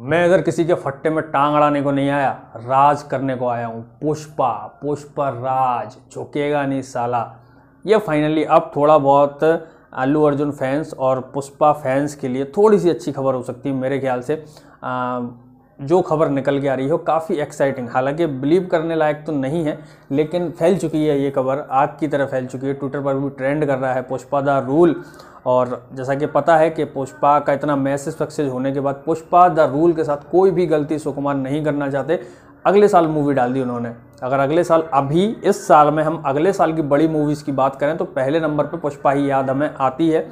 मैं इधर किसी के फट्टे में टांग अड़ाने को नहीं आया राज करने को आया हूँ पुष्पा पुष्पा राज झुकेगा नहीं साला ये फाइनली अब थोड़ा बहुत अल्लू अर्जुन फैंस और पुष्पा फैंस के लिए थोड़ी सी अच्छी खबर हो सकती है मेरे ख्याल से आ, जो खबर निकल के आ रही हो काफ़ी एक्साइटिंग हालांकि बिलीव करने लायक तो नहीं है लेकिन फैल चुकी है ये खबर आग की तरह फैल चुकी है ट्विटर पर भी ट्रेंड कर रहा है पुष्पा दा रूल और जैसा कि पता है कि पुष्पा का इतना मैसेज सक्सेस होने के बाद पुष्पा द रूल के साथ कोई भी गलती सुकुमार नहीं करना चाहते अगले साल मूवी डाल दी उन्होंने अगर अगले साल अभी इस साल में हम अगले साल की बड़ी मूवीज़ की बात करें तो पहले नंबर पर पुष्पा ही याद हमें आती है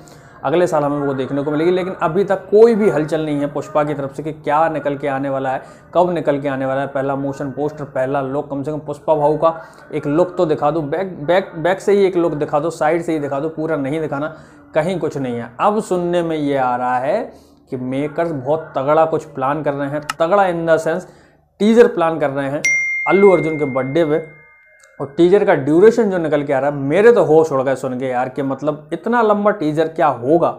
अगले साल हमें वो देखने को मिलेगी लेकिन अभी तक कोई भी हलचल नहीं है पुष्पा की तरफ से कि क्या निकल के आने वाला है कब निकल के आने वाला है पहला मोशन पोस्टर पहला लुक कम से कम पुष्पा भाऊ का एक लुक तो दिखा दो बैक बैक बैक से ही एक लुक दिखा दो साइड से ही दिखा दो पूरा नहीं दिखाना कहीं कुछ नहीं है अब सुनने में ये आ रहा है कि मेकर्स बहुत तगड़ा कुछ प्लान कर रहे हैं तगड़ा in the sense teaser plan कर रहे हैं अल्लू अर्जुन के बर्थडे पे और टीजर का ड्यूरेशन जो निकल के आ रहा है मेरे तो होश उड़ गए सुन के यार कि मतलब इतना लंबा टीजर क्या होगा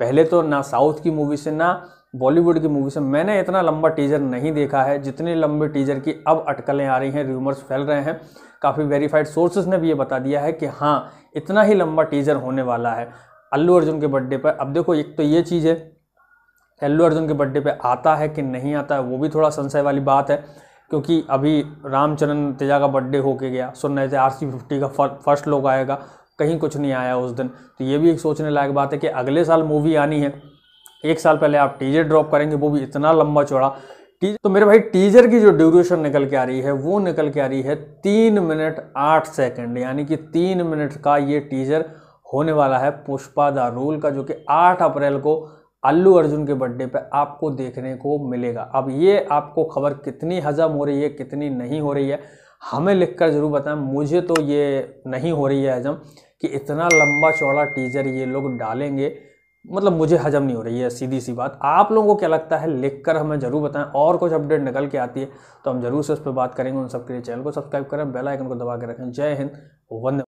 पहले तो ना साउथ की मूवी से ना बॉलीवुड की मूवी से मैंने इतना लंबा टीजर नहीं देखा है जितने लंबे टीजर की अब अटकलें आ रही हैं र्यूमर्स फैल रहे हैं काफ़ी वेरीफाइड सोर्सेज ने भी ये बता दिया है कि हाँ इतना ही लंबा टीजर होने वाला है अल्लू अर्जुन के बर्थडे पर अब देखो एक तो ये चीज़ है अल्लू अर्जुन के बर्थडे पर आता है कि नहीं आता है वो भी थोड़ा संशय वाली बात है क्योंकि अभी रामचरण तेजा का बर्थडे होके गया सुन रहे थे आर सी फिफ्टी का फर्स्ट लोग आएगा कहीं कुछ नहीं आया उस दिन तो ये भी एक सोचने लायक बात है कि अगले साल मूवी आनी है एक साल पहले आप टीजर ड्रॉप करेंगे वो भी इतना लंबा चौड़ा तो मेरे भाई टीजर की जो ड्यूरेशन निकल के आ रही है वो निकल के आ रही है तीन मिनट आठ सेकंड यानी कि तीन मिनट का ये टीजर होने वाला है पुष्पा द रूल का जो कि आठ अप्रैल को अल्लू अर्जुन के बर्थडे पे आपको देखने को मिलेगा अब ये आपको खबर कितनी हजम हो रही है कितनी नहीं हो रही है हमें लिखकर ज़रूर बताएं मुझे तो ये नहीं हो रही है हजम कि इतना लंबा चौड़ा टीजर ये लोग डालेंगे मतलब मुझे हजम नहीं हो रही है सीधी सी बात आप लोगों को क्या लगता है लिखकर हमें ज़रूर बताएं और कुछ अपडेट निकल के आती है तो हम ज़रूर से उस पर बात करेंगे उन सबके लिए चैनल को सब्सक्राइब करें बेलाइकन को दबा के रखें जय हिंद वंदे